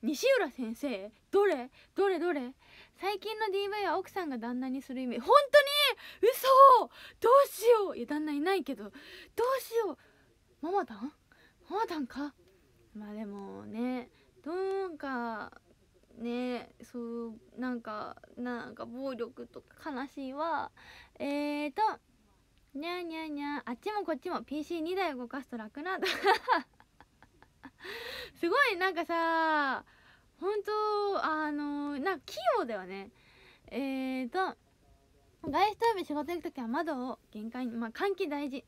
西浦先生どれどれどれ最近の DV は奥さんが旦那にする意味本当に嘘どうしよういや旦那いないけどどうしようママだんママだんかまあでもねどうかねそうなんかなんか暴力とか悲しいはえーとにゃーにゃーにゃーあっちもこっちも PC2 台動かすと楽なんだ すごいなんかさ本当あのなんか器用だよねえーと外出旅仕事行く時は窓を限界にまあ換気大事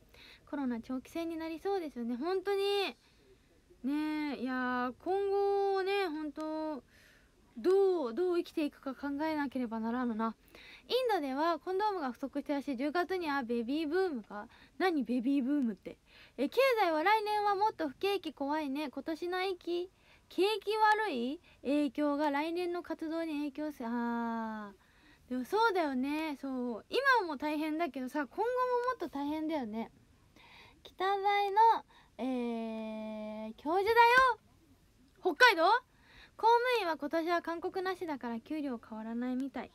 コロナ長期戦になりそうですよね本当にねいや今後ね本当どうどう生きていくか考えなければならぬなインドではコンドームが不足してらしい10月にはベビーブームか何ベビーブームってえ経済は来年はもっと不景気怖いね今年の息景気悪い影響が来年の活動に影響するあーでもそうだよねそう今も大変だけどさ今後ももっと大変だよね北大のえー、教授だよ北海道公務員は今年は勧告なしだから給料変わらないみたい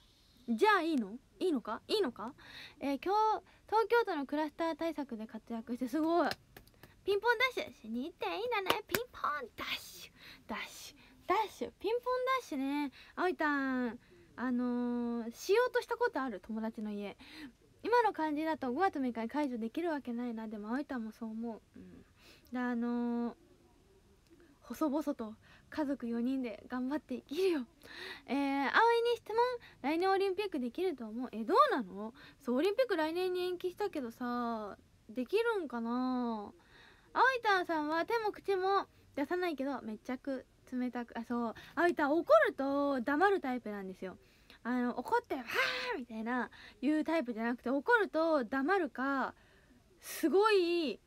じゃあいいのいいのかいいのか、えー、今日東京都のクラスター対策で活躍してすごいピンポンダッシュしに行っていいんだねピンポンダッシュダッシュダッシュピンポンダッシュねあおいたんあのー、しようとしたことある友達の家今の感じだと5月6日に解除できるわけないなでもあおいたんもそう思う、うん、であのー、細々と家族4人で頑張って生きるよえー、葵に質問来年オリンピックできると思うえどうなのそうオリンピック来年に延期したけどさできるんかな葵たんさんは手も口も出さないけどめっちゃく冷たくあそう葵たん怒ると黙るタイプなんですよあの怒って「はあ!」みたいな言うタイプじゃなくて怒ると黙るかすごい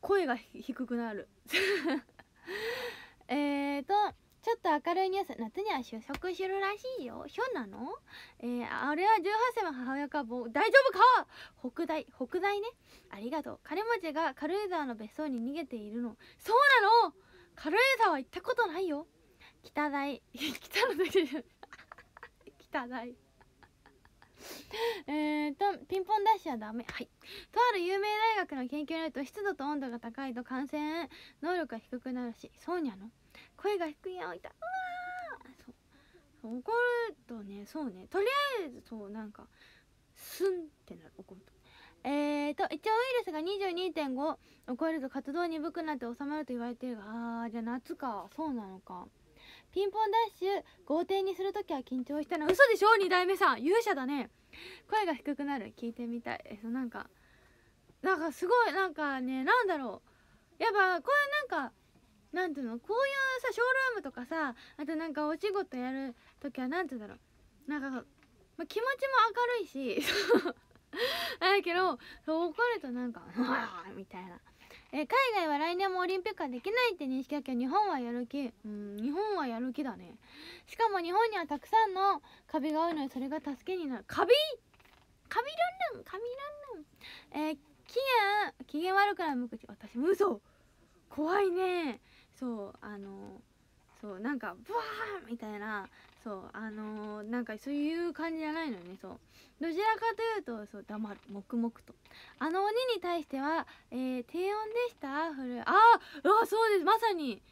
声が低くなるえーとちょっと明るいニュース夏には就職するらしいよひょんなのえー、あれは18歳の母親かも大丈夫か北大北大ねありがとう金持ちが軽井沢の別荘に逃げているのそうなの軽井沢行ったことないよ北大 北の時 北大 えっとピンポンダッシュはダメはいとある有名大学の研究によると湿度と温度が高いと感染能力が低くなるしそうにゃの声が低いやんみたいなうわ怒るとねそうねとりあえずそうなんかスンってなる怒るとえーと一応ウイルスが22.5を超えると活動鈍くなって収まると言われてるがあーじゃあ夏かそうなのかピンポンダッシュ豪邸にするときは緊張したの嘘でしょ2代目さん勇者だね声が低くなる聞いてみたいえなんかなんかすごいなんかねなんだろうやっぱこれなんかなんていうのこういうさショールームとかさあとなんかお仕事やる時は何て言うんだろうなんか、まあ、気持ちも明るいしだけどそう怒るとなんか「わあ」みたいな。え海外は来年もオリンピックはできないって認識だけど日本はやる気うん日本はやる気だねしかも日本にはたくさんのカビが多いのでそれが助けになるカビカビランランカビランランえー、期機嫌悪くない無口私嘘怖いねそうあのそうなんかブワーみたいなそうあのなんかそういう感じじゃないのよねそうどちらかというとそう黙る黙々とあの鬼に対しては、えー、低音でした古ああうそうですまさに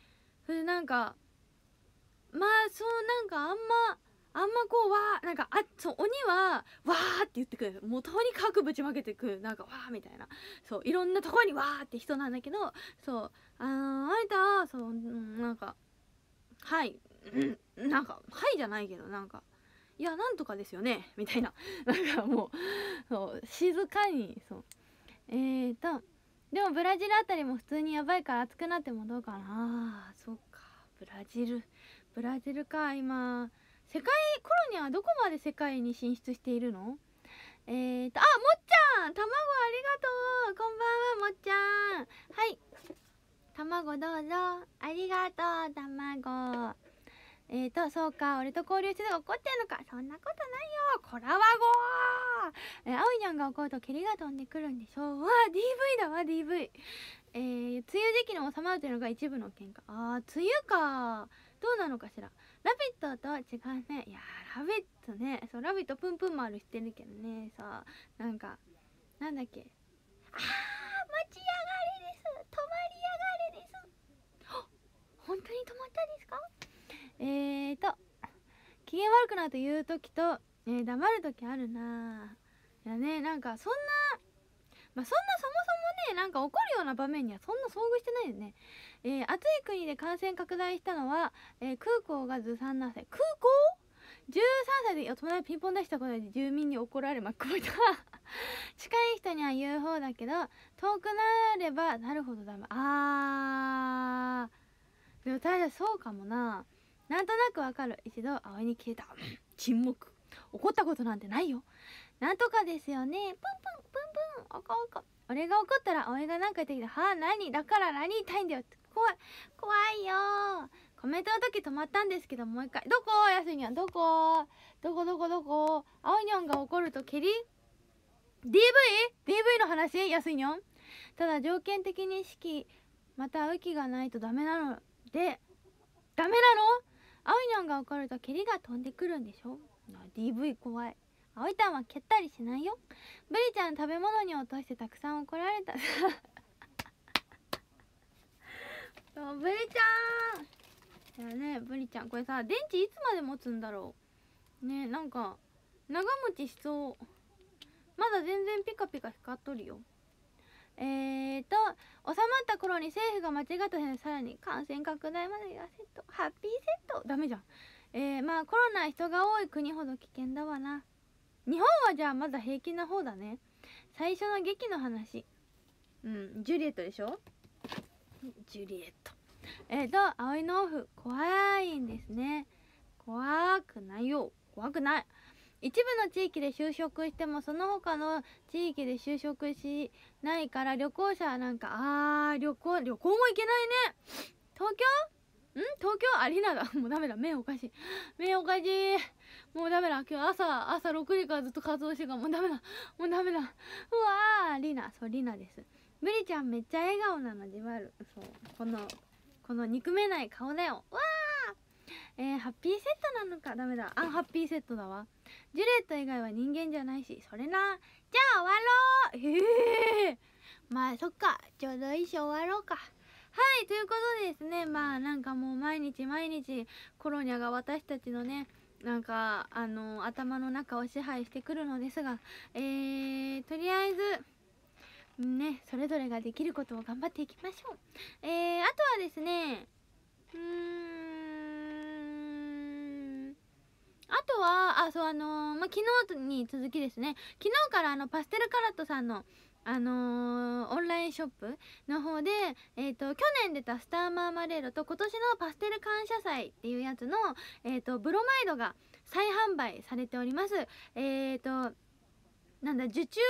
それなんかまあそうなんかあんまあんまこうわーなんかあそう鬼はわーって言ってくるもうとにかくぶちまけてくるなんかわーみたいなそういろんなところにわーって人なんだけどそうあのあいたそのなんかはいなんかはいじゃないけどなんかいやなんとかですよねみたいな なんかもうそう静かにそうえーとでもブラジルあたりも普通にやばいから暑くなってもどうかなそっかブラジルブラジルか今世界コロニはどこまで世界に進出しているのえーとあもっちゃん卵ありがとうこんばんはもっちゃんはい卵どうぞありがとう卵えーとそうか俺と交流してて怒ってんのかそんなことないよコラワゴーえあおいにゃんが怒ると蹴りが飛んでくるんでしょうわ DV だわ DV えー、梅雨時期の収まるというのが一部の喧嘩ああ梅雨かどうなのかしら「ラビット!」とは違うねいやラビットねそう「ラビット!」プンプン丸してるけどねさなんかなんだっけああ悪くなると言う時と、えー、黙る時あるないやねなんかそんなまあ、そんなそもそもねなんか怒るような場面にはそんな遭遇してないよね、えー、暑い国で感染拡大したのは、えー、空港がずさんなせ空港 ?13 歳で友達ピンポン出したことで住民に怒られまくった 近い人には言う方だけど遠くなればなるほどだメあーでも確かにそうかもななんとなくわかる一度葵に消えた 沈黙怒ったことなんてないよなんとかですよねプンプンプンプンおこおこ俺が怒ったら葵が何か言ってきたはあ何だから何言いたいんだよ怖い怖いよコメントの時止まったんですけどもう一回どこやすにゃんどこどこどこどこあおにゃんが怒ると蹴り DV?DV の話やすいにゃんただ条件的に式また雨季がないとダメなのでダメなのあいなんが怒ると蹴りが飛んでくるんでしょ DV 怖いあおいたんは蹴ったりしないよブリちゃん食べ物に落としてたくさん怒られた ブリちゃんだよねブリちゃんこれさ電池いつまで持つんだろうねなんか長持ちしそうまだ全然ピカピカ光っとるよえーと収まった頃に政府が間違った変さらに感染拡大までがセットハッピーセットダメじゃんえー、まあコロナ人が多い国ほど危険だわな日本はじゃあまだ平気な方だね最初の劇の話うんジュリエットでしょジュリエットえっ、ー、と葵のオフ怖いんですね怖くないよ怖くない一部の地域で就職してもその他の地域で就職しないから旅行者はなんかあー旅行旅行も行けないね東京ん東京アリーナだもうダメだ目おかしい目おかしいもうダメだ今日朝朝6時からずっと活動してるからもうダメだもうダメだうわーリナそうリナですブリちゃんめっちゃ笑顔なのじわるそうこのこの憎めない顔だよわーえー、ハッピーセットなのかダメだアンハッピーセットだわジュレット以外は人間じゃないしそれなじゃあ終わろうへえー、まあそっかちょうどいいし終わろうかはいということでですねまあなんかもう毎日毎日コロニャが私たちのねなんかあの頭の中を支配してくるのですがえー、とりあえずねそれぞれができることを頑張っていきましょうえー、あとはですねうーんあとはあそうあのー、まあ、昨日に続きですね昨日からあのパステルカラットさんのあのー、オンラインショップの方で、えーと、去年出たスターマーマレードと今年のパステル感謝祭っていうやつの、えーと、ブロマイドが再販売されております。えーとなんだ受注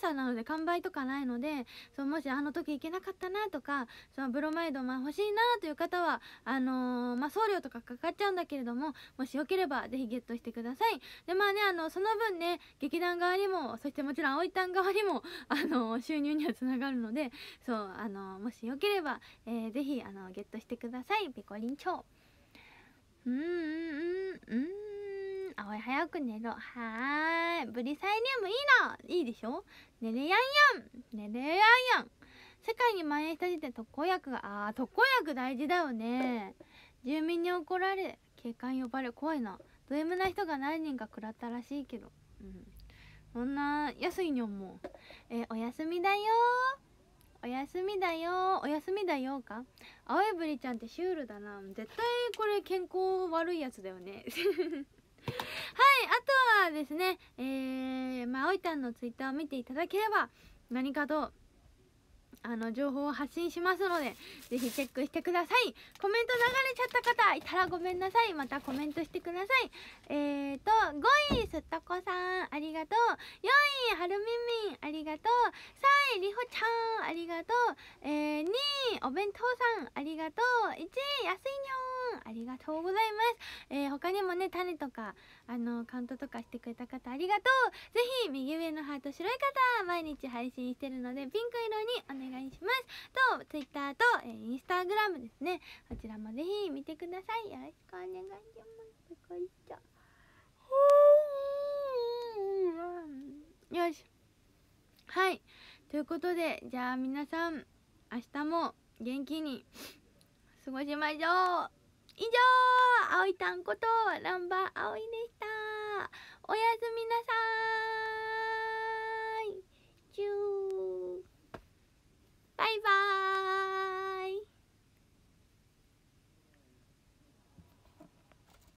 生産なので完売とかないのでそうもしあの時行けなかったなとかそのブロマイドまあ欲しいなという方はあのー、まあ、送料とかかかっちゃうんだけれどももしよければぜひゲットしてくださいでまあねあのその分ね劇団側にもそしてもちろん葵たん側にも あのー、収入にはつながるのでそうあのー、もしよければ、えー、ぜひあのゲットしてくださいペコリンチョうんうんうんうんい早く寝ろはーいブリサイネームいいのいいでしょ寝れやんやん寝れやんやん世界に蔓延した時点特効薬があー特効薬大事だよね住民に怒られ警官呼ばれ怖いなド M な人が何人か食らったらしいけどうんそんな安いにょんもえー、おやすみだよおやすみだよおやすみだよか青いブリちゃんってシュールだな絶対これ健康悪いやつだよねはい、あとはですねえー、まあおいたんのツイッターを見ていただければ何かとあの情報を発信しますのでぜひチェックしてくださいコメント流れちゃった方いたらごめんなさいまたコメントしてくださいえーと5位すっとこさんありがとう4位はるみみんありがとう3位りほちゃんありがとう、えー、2位お弁当さんありがとう1位安いにょーありがとうございます、えー、他にもね種とかあのカウントとかしてくれた方ありがとうぜひ右上のハート白い方毎日配信してるのでピンク色にお願いしますと Twitter と、えー、Instagram ですねこちらもぜひ見てくださいよろしくお願いしますこいちゃよしはいということでじゃあ皆さん明日も元気に過ごしましょう以上葵たんことランバー葵でしたおやすみなさーいチューバイバーイ